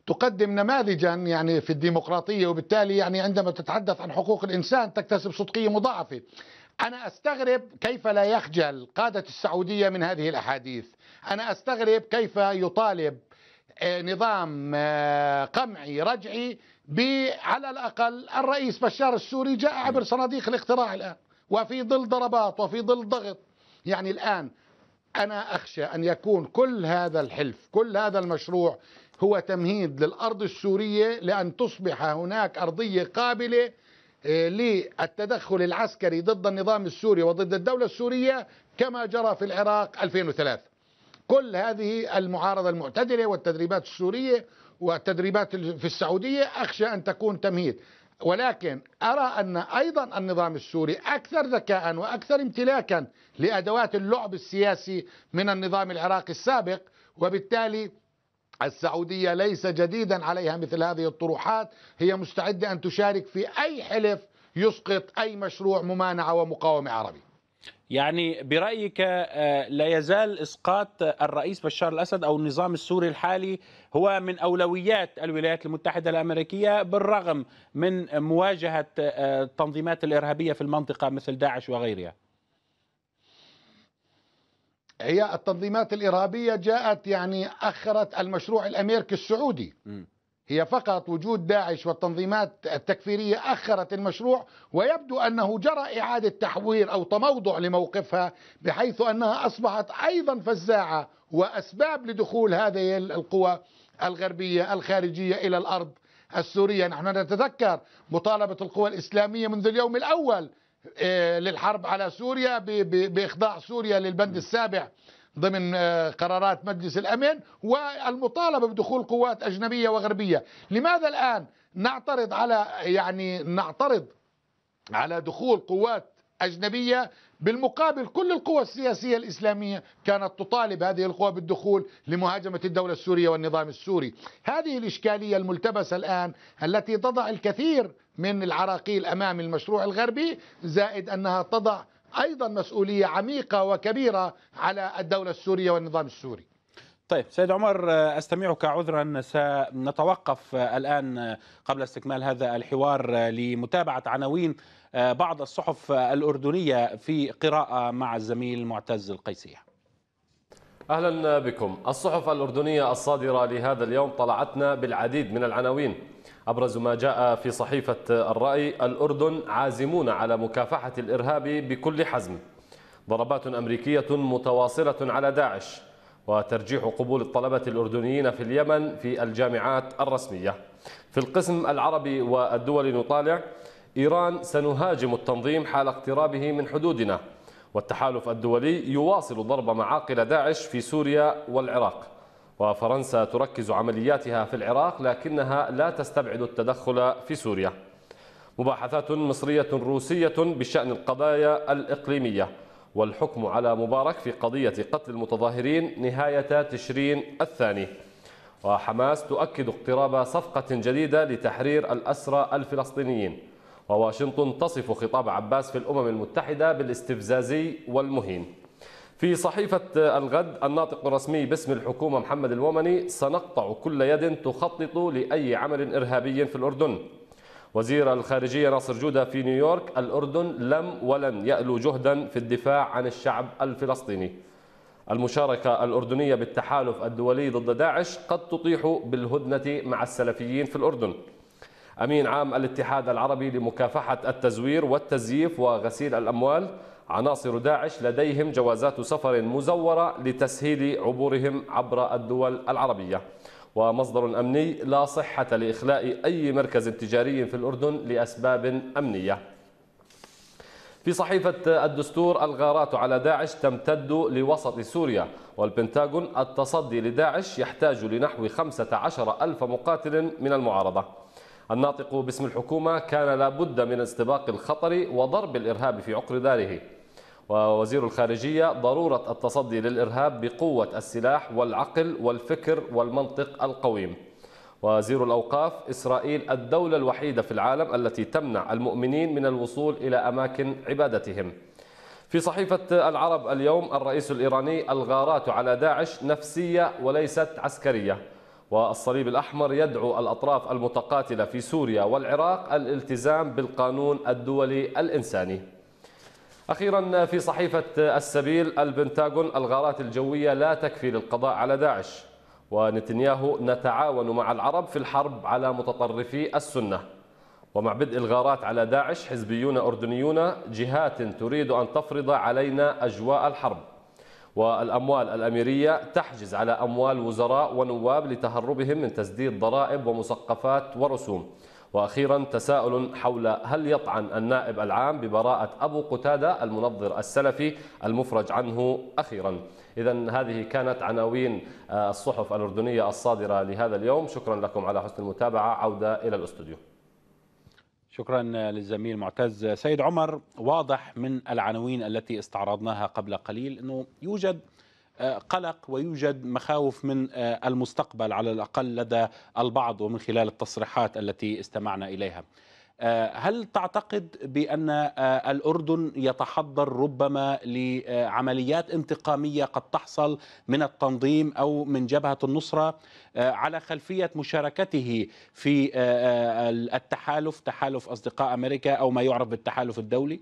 تقدم نماذجا يعني في الديمقراطية وبالتالي يعني عندما تتحدث عن حقوق الإنسان تكتسب صدقية مضاعفة أنا أستغرب كيف لا يخجل قادة السعودية من هذه الأحاديث أنا أستغرب كيف يطالب آه، نظام آه، قمعي رجعي على الأقل الرئيس بشار السوري جاء عبر صناديق الاقتراع الآن وفي ظل ضربات وفي ظل ضغط يعني الآن أنا أخشى أن يكون كل هذا الحلف كل هذا المشروع هو تمهيد للأرض السورية لأن تصبح هناك أرضية قابلة آه، للتدخل العسكري ضد النظام السوري وضد الدولة السورية كما جرى في العراق 2003 كل هذه المعارضة المعتدلة والتدريبات السورية والتدريبات في السعودية أخشى أن تكون تمهيد ولكن أرى أن أيضا النظام السوري أكثر ذكاء وأكثر امتلاكا لأدوات اللعب السياسي من النظام العراقي السابق وبالتالي السعودية ليس جديدا عليها مثل هذه الطروحات هي مستعدة أن تشارك في أي حلف يسقط أي مشروع ممانعة ومقاومة عربي يعني برأيك آه، لا يزال إسقاط الرئيس بشار الأسد أو النظام السوري الحالي هو من أولويات الولايات المتحدة الأمريكية بالرغم من مواجهة آه، التنظيمات الإرهابية في المنطقة مثل داعش وغيرها هي التنظيمات الإرهابية جاءت يعني أخرت المشروع الأمريكي السعودي م. هي فقط وجود داعش والتنظيمات التكفيرية أخرت المشروع ويبدو أنه جرى إعادة تحوير أو تموضع لموقفها بحيث أنها أصبحت أيضا فزاعة وأسباب لدخول هذه القوى الغربية الخارجية إلى الأرض السورية نحن نتذكر مطالبة القوى الإسلامية منذ اليوم الأول آه، للحرب على سوريا بإخضاع سوريا للبند السابع ضمن آه، قرارات مجلس الأمن والمطالبة بدخول قوات أجنبية وغربية لماذا الآن نعترض على يعني نعترض على دخول قوات أجنبية بالمقابل كل القوى السياسية الإسلامية كانت تطالب هذه القوى بالدخول لمهاجمة الدولة السورية والنظام السوري هذه الإشكالية الملتبسة الآن التي تضع الكثير من العراقيل أمام المشروع الغربي زائد أنها تضع أيضا مسؤولية عميقة وكبيرة على الدولة السورية والنظام السوري طيب سيد عمر استمعك عذرا سنتوقف الان قبل استكمال هذا الحوار لمتابعه عناوين بعض الصحف الاردنيه في قراءه مع الزميل معتز القيسيه. اهلا بكم، الصحف الاردنيه الصادره لهذا اليوم طلعتنا بالعديد من العناوين أبرز ما جاء في صحيفة الرأي الأردن عازمون على مكافحة الإرهاب بكل حزم ضربات أمريكية متواصلة على داعش وترجيح قبول الطلبة الأردنيين في اليمن في الجامعات الرسمية في القسم العربي والدول نطالع إيران سنهاجم التنظيم حال اقترابه من حدودنا والتحالف الدولي يواصل ضرب معاقل داعش في سوريا والعراق وفرنسا تركز عملياتها في العراق لكنها لا تستبعد التدخل في سوريا مباحثات مصرية روسية بشأن القضايا الإقليمية والحكم على مبارك في قضية قتل المتظاهرين نهاية تشرين الثاني وحماس تؤكد اقتراب صفقة جديدة لتحرير الأسرى الفلسطينيين وواشنطن تصف خطاب عباس في الأمم المتحدة بالاستفزازي والمهين في صحيفة الغد الناطق الرسمي باسم الحكومة محمد الومني سنقطع كل يد تخطط لأي عمل إرهابي في الأردن وزير الخارجية ناصر جودة في نيويورك الأردن لم ولن يألو جهدا في الدفاع عن الشعب الفلسطيني المشاركة الأردنية بالتحالف الدولي ضد داعش قد تطيح بالهدنة مع السلفيين في الأردن أمين عام الاتحاد العربي لمكافحة التزوير والتزييف وغسيل الأموال عناصر داعش لديهم جوازات سفر مزورة لتسهيل عبورهم عبر الدول العربية ومصدر أمني لا صحة لإخلاء أي مركز تجاري في الأردن لأسباب أمنية في صحيفة الدستور الغارات على داعش تمتد لوسط سوريا والبنتاغون التصدي لداعش يحتاج لنحو 15 ألف مقاتل من المعارضة الناطق باسم الحكومة كان لابد من استباق الخطر وضرب الإرهاب في عقر داره ووزير الخارجية ضرورة التصدي للإرهاب بقوة السلاح والعقل والفكر والمنطق القويم وزير الأوقاف إسرائيل الدولة الوحيدة في العالم التي تمنع المؤمنين من الوصول إلى أماكن عبادتهم في صحيفة العرب اليوم الرئيس الإيراني الغارات على داعش نفسية وليست عسكرية والصليب الأحمر يدعو الأطراف المتقاتلة في سوريا والعراق الالتزام بالقانون الدولي الإنساني أخيرا في صحيفة السبيل البنتاغون الغارات الجوية لا تكفي للقضاء على داعش ونتنياهو نتعاون مع العرب في الحرب على متطرفي السنة ومع بدء الغارات على داعش حزبيون أردنيون جهات تريد أن تفرض علينا أجواء الحرب والأموال الأميرية تحجز على أموال وزراء ونواب لتهربهم من تسديد ضرائب ومسقفات ورسوم وأخيرا تساؤل حول هل يطعن النائب العام ببراءة أبو قتادة المنظر السلفي المفرج عنه أخيرا إذا هذه كانت عناوين آه، الصحف الأردنية الصادرة لهذا اليوم شكرا لكم على حسن المتابعة عودة إلى الأستوديو شكرا للزميل معتز سيد عمر واضح من العناوين التي استعرضناها قبل قليل أنه يوجد آه، قلق ويوجد مخاوف من آه، المستقبل على الأقل لدى البعض ومن خلال التصريحات التي استمعنا إليها آه، هل تعتقد بأن الأردن يتحضر ربما لعمليات انتقامية قد تحصل من التنظيم أو من جبهة النصرة على خلفية مشاركته في التحالف تحالف أصدقاء أمريكا أو ما يعرف بالتحالف الدولي؟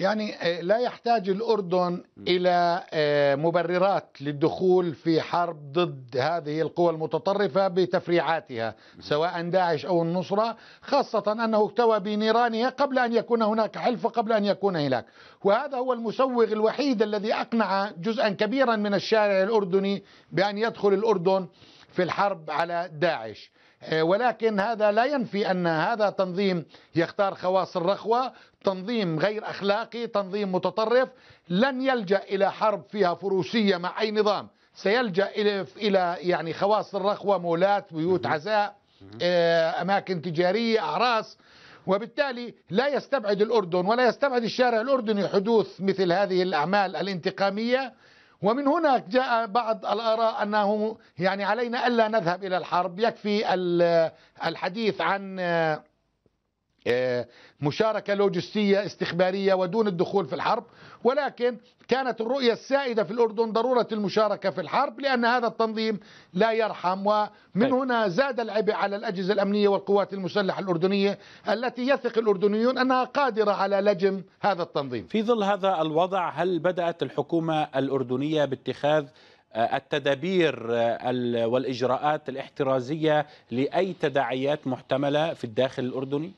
يعني آه، لا يحتاج الأردن إلى آه، مبررات للدخول في حرب ضد هذه القوى المتطرفة بتفريعاتها سواء داعش أو النصرة خاصة أنه اكتوى بنيرانها قبل أن يكون هناك حلف قبل أن يكون هناك وهذا هو المسوغ الوحيد الذي أقنع جزءا كبيرا من الشارع الأردني بأن يدخل الأردن في الحرب على داعش آه، ولكن هذا لا ينفي أن هذا تنظيم يختار خواص الرخوة تنظيم غير أخلاقي تنظيم متطرف لن يلجأ إلى حرب فيها فروسية مع أي نظام سيلجأ إلى إلى يعني خواص الرخوة مولات بيوت عزاء آه، أماكن تجارية أعراس وبالتالي لا يستبعد الأردن ولا يستبعد الشارع الأردني حدوث مثل هذه الأعمال الانتقامية ومن هنا جاء بعض الآراء أنه يعني علينا ألا نذهب إلى الحرب يكفي الحديث عن آه، مشاركة لوجستية استخبارية ودون الدخول في الحرب ولكن كانت الرؤية السائدة في الأردن ضرورة المشاركة في الحرب لأن هذا التنظيم لا يرحم ومن طيب. هنا زاد العبء على الأجهزة الأمنية والقوات المسلحة الأردنية التي يثق الأردنيون أنها قادرة على لجم هذا التنظيم في ظل هذا الوضع هل بدأت الحكومة الأردنية باتخاذ آه، التدابير آه، والإجراءات الاحترازية لأي تداعيات محتملة في الداخل الأردني؟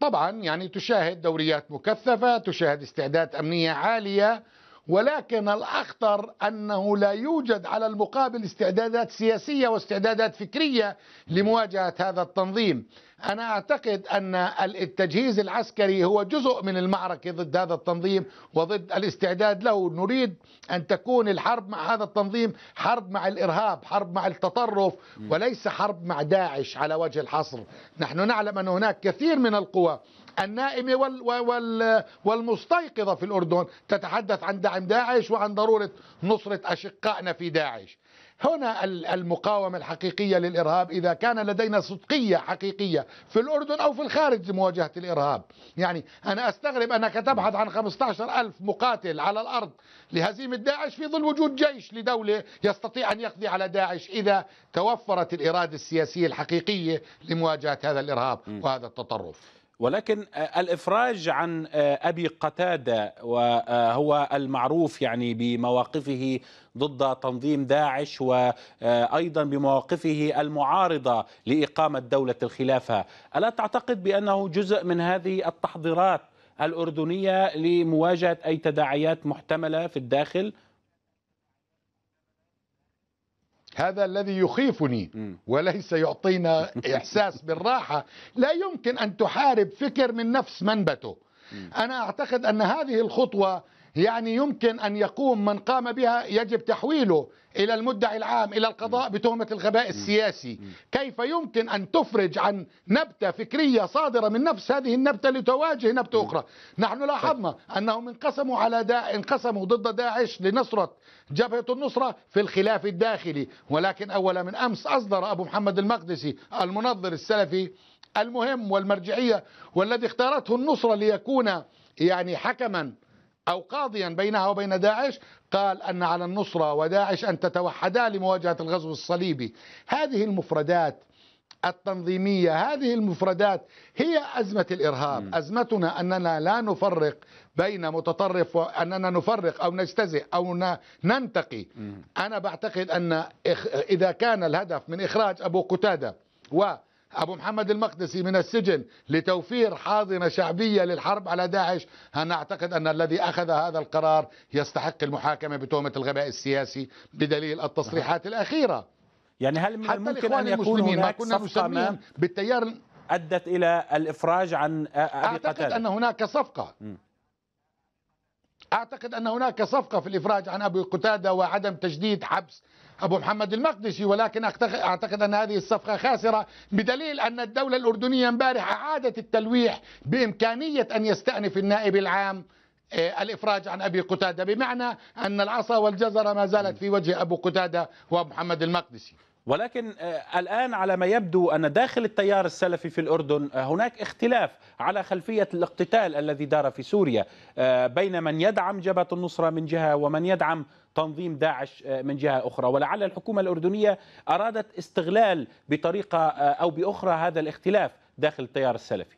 طبعا يعني تشاهد دوريات مكثفة تشاهد استعداد أمنية عالية ولكن الأخطر أنه لا يوجد على المقابل استعدادات سياسية واستعدادات فكرية لمواجهة هذا التنظيم أنا أعتقد أن التجهيز العسكري هو جزء من المعركة ضد هذا التنظيم وضد الاستعداد له نريد أن تكون الحرب مع هذا التنظيم حرب مع الإرهاب حرب مع التطرف وليس حرب مع داعش على وجه الحصر نحن نعلم أن هناك كثير من القوى النائمة وال وال والمستيقظة في الأردن تتحدث عن دعم داعش وعن ضرورة نصرة أشقائنا في داعش هنا المقاومة الحقيقية للإرهاب إذا كان لدينا صدقية حقيقية في الأردن أو في الخارج لمواجهة الإرهاب يعني أنا أستغرب أنك تبحث عن 15 ألف مقاتل على الأرض لهزيمة داعش في ظل وجود جيش لدولة يستطيع أن يقضي على داعش إذا توفرت الإرادة السياسية الحقيقية لمواجهة هذا الإرهاب وهذا التطرف ولكن آه، الافراج عن آه، ابي قتاده وهو آه، المعروف يعني بمواقفه ضد تنظيم داعش وايضا بمواقفه المعارضه لاقامه دوله الخلافه، الا تعتقد بانه جزء من هذه التحضيرات الاردنيه لمواجهه اي تداعيات محتمله في الداخل؟ هذا الذي يخيفني وليس يعطينا إحساس بالراحة لا يمكن أن تحارب فكر من نفس منبته أنا أعتقد أن هذه الخطوة يعني يمكن أن يقوم من قام بها يجب تحويله إلى المدعي العام إلى القضاء بتهمة الغباء السياسي كيف يمكن أن تفرج عن نبتة فكرية صادرة من نفس هذه النبتة لتواجه نبتة أخرى نحن لاحظنا طيب. أنهم انقسموا على دا... انقسموا ضد داعش لنصرة جبهة النصرة في الخلاف الداخلي ولكن أول من أمس أصدر أبو محمد المقدسي المنظر السلفي المهم والمرجعية والذي اختارته النصرة ليكون يعني حكما أو قاضيا بينها وبين داعش قال أن على النصرة وداعش أن تتوحدا لمواجهة الغزو الصليبي هذه المفردات التنظيمية هذه المفردات هي أزمة الإرهاب أزمتنا أننا لا نفرق بين متطرف وأننا نفرق أو نجتزئ أو ننتقي أنا بعتقد أن إذا كان الهدف من إخراج أبو قتادة و أبو محمد المقدسي من السجن لتوفير حاضنة شعبية للحرب على داعش أنا أعتقد أن الذي أخذ هذا القرار يستحق المحاكمة بتهمة الغباء السياسي بدليل التصريحات الأخيرة يعني هل من الممكن أن يكون هناك كنا صفقة بالتيار أدت إلى الإفراج عن أبي أعتقد قتل. أن هناك صفقة م. أعتقد أن هناك صفقة في الإفراج عن أبي قتادة وعدم تجديد حبس أبو محمد المقدسي ولكن أعتقد أن هذه الصفقة خاسرة بدليل أن الدولة الأردنية امبارح أعادت التلويح بإمكانية أن يستأنف النائب العام آه، الافراج عن ابي قتاده بمعنى ان العصا والجزره ما زالت في وجه ابو قتاده ومحمد المقدسي ولكن آه، الآن على ما يبدو أن داخل التيار السلفي في الأردن آه، هناك اختلاف على خلفية الاقتتال الذي دار في سوريا آه، بين من يدعم جبهة النصرة من جهة ومن يدعم تنظيم داعش من جهة أخرى ولعل الحكومة الأردنية أرادت استغلال بطريقة أو بأخرى هذا الاختلاف داخل التيار السلفي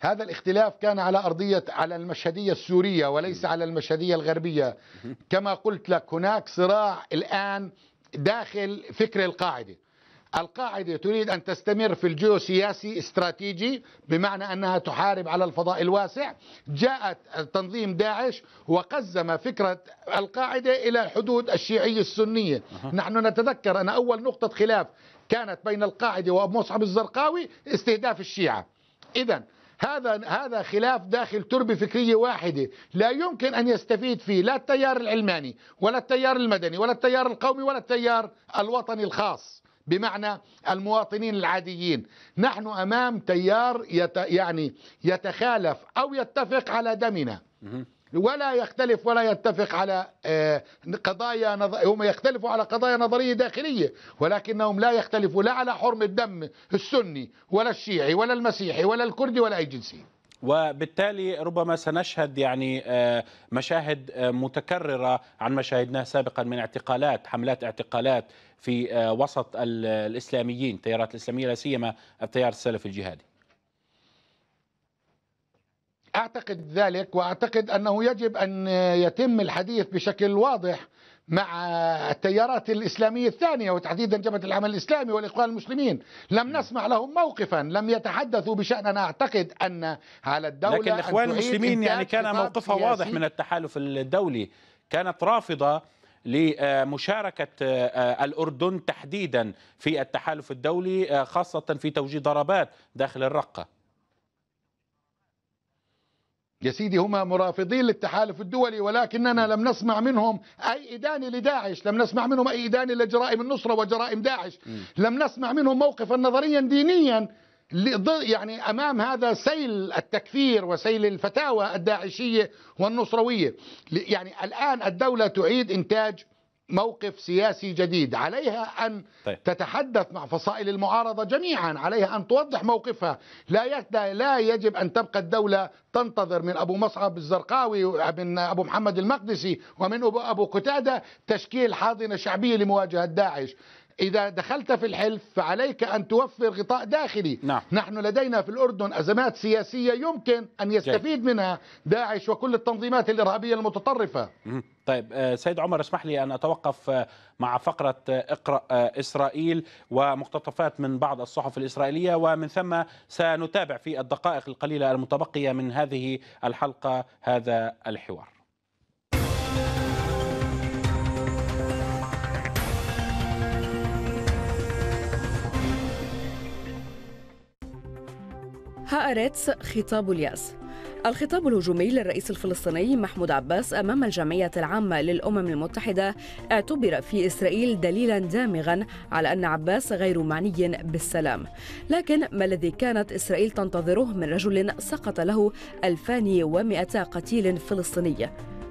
هذا الاختلاف كان على أرضية على المشهدية السورية وليس على المشهدية الغربية كما قلت لك هناك صراع الآن داخل فكر القاعدة القاعدة تريد أن تستمر في الجيوسياسي استراتيجي بمعنى أنها تحارب على الفضاء الواسع جاءت تنظيم داعش وقزم فكرة القاعدة إلى الحدود الشيعية السنية نحن نتذكر أن أول نقطة خلاف كانت بين القاعدة وأبو مصعب الزرقاوي استهداف الشيعة إذا هذا هذا خلاف داخل تربه فكريه واحده لا يمكن ان يستفيد فيه لا التيار العلماني ولا التيار المدني ولا التيار القومي ولا التيار الوطني الخاص بمعنى المواطنين العاديين نحن امام تيار يت يعني يتخالف او يتفق على دمنا ولا يختلف ولا يتفق على آه، قضايا نظ... هم يختلفوا على قضايا نظريه داخليه ولكنهم لا يختلفوا لا على حرم الدم السني ولا الشيعي ولا المسيحي ولا الكردي ولا اي جنسيه وبالتالي ربما سنشهد يعني آه، مشاهد آه، متكرره عن ما شاهدناه سابقا من اعتقالات حملات اعتقالات في وسط الاسلاميين التيارات الاسلاميه لا سيما التيار السلفي الجهادي اعتقد ذلك واعتقد انه يجب ان يتم الحديث بشكل واضح مع التيارات الإسلامية الثانية وتحديدا جبهة العمل الإسلامي والإخوان المسلمين لم نسمع لهم موقفا لم يتحدثوا بشاننا، أعتقد أن على الدولة لكن الإخوان المسلمين يعني كان موقفها واضح من التحالف الدولي كانت رافضة لمشاركة آه، الأردن تحديدا في التحالف الدولي آه، خاصة في توجيه ضربات داخل الرقة يا سيدي هم مرافضين للتحالف الدولي ولكننا لم نسمع منهم أي إدانة لداعش لم نسمع منهم أي إدانة لجرائم النصرة وجرائم داعش م. لم نسمع منهم موقفا نظريا دينيا يعني أمام هذا سيل التكفير وسيل الفتاوى الداعشية والنصروية يعني الآن الدولة تعيد إنتاج موقف سياسي جديد عليها أن طيب. تتحدث مع فصائل المعارضة جميعا عليها أن توضح موقفها لا لا يجب أن تبقى الدولة تنتظر من أبو مصعب الزرقاوي ومن أبو محمد المقدسي ومن أبو, قتادة تشكيل حاضنة شعبية لمواجهة داعش إذا دخلت في الحلف فعليك أن توفر غطاء داخلي نعم. نحن لدينا في الأردن أزمات سياسية يمكن أن يستفيد جاي. منها داعش وكل التنظيمات الإرهابية المتطرفة طيب آه، سيد عمر اسمح لي أن أتوقف آه، مع فقرة آه، اقرأ إسرائيل ومقتطفات من بعض الصحف الإسرائيلية ومن ثم سنتابع في الدقائق القليلة المتبقية من هذه الحلقة هذا الحوار هأرتس خطاب الياس الخطاب الهجومي للرئيس الفلسطيني محمود عباس أمام الجمعية العامة للأمم المتحدة اعتبر في إسرائيل دليلا دامغا على أن عباس غير معني بالسلام لكن ما الذي كانت إسرائيل تنتظره من رجل سقط له 2100 قتيل فلسطيني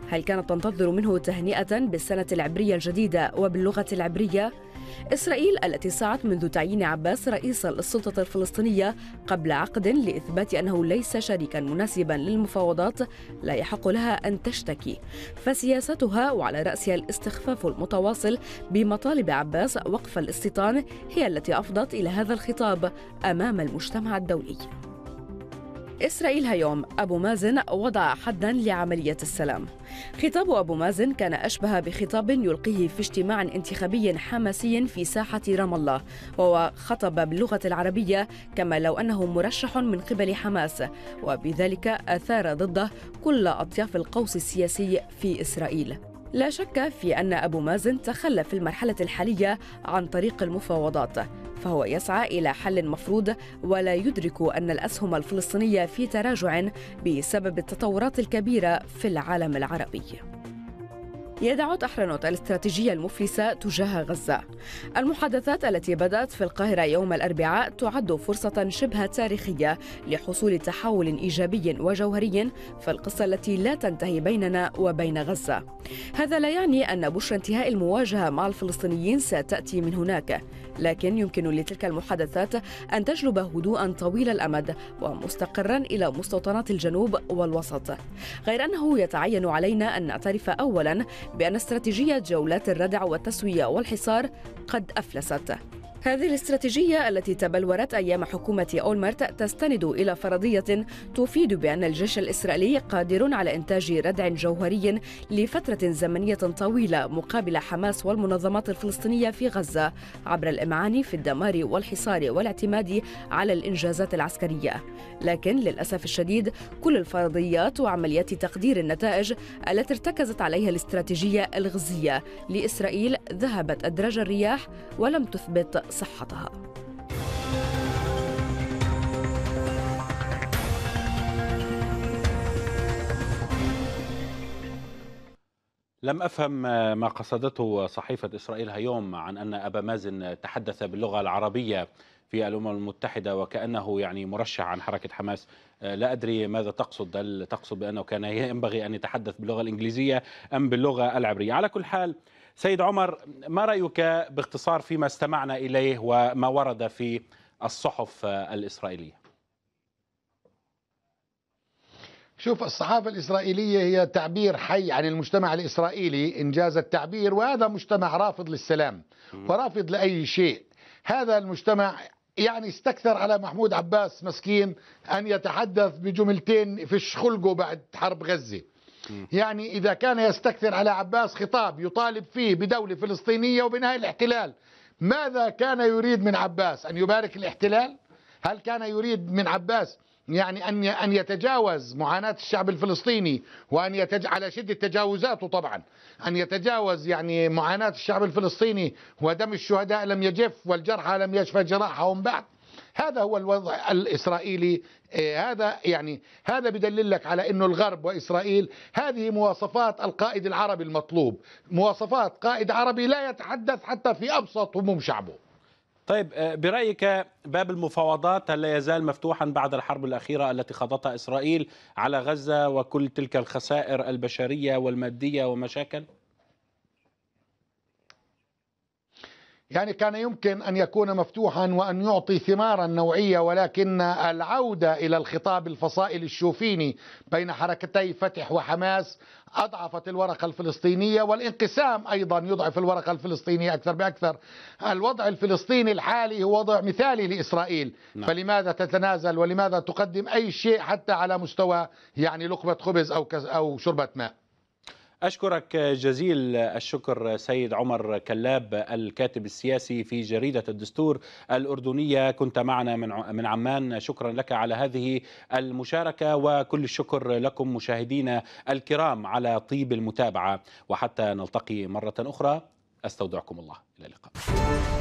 هل كانت تنتظر منه تهنئة بالسنة العبرية الجديدة وباللغة العبرية؟ إسرائيل التي سعت منذ تعيين عباس رئيسا للسلطة الفلسطينية قبل عقد لإثبات أنه ليس شريكا مناسبا للمفاوضات لا يحق لها أن تشتكي فسياستها وعلى رأسها الاستخفاف المتواصل بمطالب عباس وقف الاستيطان هي التي أفضت إلى هذا الخطاب أمام المجتمع الدولي إسرائيل هيوم أبو مازن وضع حدا لعملية السلام خطاب أبو مازن كان أشبه بخطاب يلقيه في اجتماع انتخابي حماسي في ساحة رام الله وهو خطب باللغة العربية كما لو أنه مرشح من قبل حماس وبذلك أثار ضده كل أطياف القوس السياسي في إسرائيل لا شك في أن أبو مازن تخلى في المرحلة الحالية عن طريق المفاوضات فهو يسعى إلى حل مفروض ولا يدرك أن الأسهم الفلسطينية في تراجع بسبب التطورات الكبيرة في العالم العربي يدعو طحرنوت الاستراتيجية المفلسة تجاه غزة المحادثات التي بدأت في القاهرة يوم الأربعاء تعد فرصة شبه تاريخية لحصول تحول إيجابي وجوهري في القصة التي لا تنتهي بيننا وبين غزة هذا لا يعني أن بشرى انتهاء المواجهة مع الفلسطينيين ستأتي من هناك لكن يمكن لتلك المحادثات أن تجلب هدوءا طويل الأمد ومستقرا إلى مستوطنات الجنوب والوسط غير أنه يتعين علينا أن نعترف أولا بأن استراتيجية جولات الردع والتسوية والحصار قد أفلست هذه الاستراتيجية التي تبلورت أيام حكومة أولمرت تستند إلى فرضية تفيد بأن الجيش الإسرائيلي قادر على إنتاج ردع جوهري لفترة زمنية طويلة مقابل حماس والمنظمات الفلسطينية في غزة عبر الإمعان في الدمار والحصار والاعتماد على الإنجازات العسكرية لكن للأسف الشديد كل الفرضيات وعمليات تقدير النتائج التي ارتكزت عليها الاستراتيجية الغزية لإسرائيل ذهبت أدراج الرياح ولم تثبت صحتها لم أفهم ما قصدته صحيفة إسرائيل هيوم عن أن أبا مازن تحدث باللغة العربية في الأمم المتحدة وكأنه يعني مرشح عن حركة حماس لا أدري ماذا تقصد هل تقصد بأنه كان ينبغي أن يتحدث باللغة الإنجليزية أم باللغة العبرية على كل حال سيد عمر ما رأيك باختصار فيما استمعنا إليه وما ورد في الصحف الإسرائيلية شوف الصحافة الإسرائيلية هي تعبير حي عن المجتمع الإسرائيلي إنجاز التعبير وهذا مجتمع رافض للسلام ورافض لأي شيء هذا المجتمع يعني استكثر على محمود عباس مسكين أن يتحدث بجملتين في خلقه بعد حرب غزة يعني إذا كان يستكثر على عباس خطاب يطالب فيه بدولة فلسطينية وبنهاية الاحتلال ماذا كان يريد من عباس أن يبارك الاحتلال هل كان يريد من عباس يعني أن أن يتجاوز معاناة الشعب الفلسطيني وأن يتج على شدة تجاوزاته طبعا أن يتجاوز يعني معاناة الشعب الفلسطيني ودم الشهداء لم يجف والجرحى لم يشفى جراحهم بعد هذا هو الوضع الإسرائيلي إيه، هذا يعني هذا بدلل لك على أنه الغرب وإسرائيل هذه مواصفات القائد العربي المطلوب مواصفات قائد عربي لا يتحدث حتى في أبسط هموم شعبه طيب آه، برأيك باب المفاوضات هل لا يزال مفتوحا بعد الحرب الأخيرة التي خاضتها إسرائيل على غزة وكل تلك الخسائر البشرية والمادية ومشاكل؟ يعني كان يمكن أن يكون مفتوحا وأن يعطي ثمارا نوعية ولكن العودة إلى الخطاب الفصائل الشوفيني بين حركتي فتح وحماس أضعفت الورقة الفلسطينية والانقسام أيضا يضعف الورقة الفلسطينية أكثر بأكثر الوضع الفلسطيني الحالي هو وضع مثالي لإسرائيل نعم. فلماذا تتنازل ولماذا تقدم أي شيء حتى على مستوى يعني لقمة خبز أو, أو شربة ماء أشكرك جزيل الشكر سيد عمر كلاب الكاتب السياسي في جريدة الدستور الأردنية كنت معنا من عمان شكرا لك على هذه المشاركة وكل الشكر لكم مشاهدينا الكرام على طيب المتابعة وحتى نلتقي مرة أخرى أستودعكم الله إلى اللقاء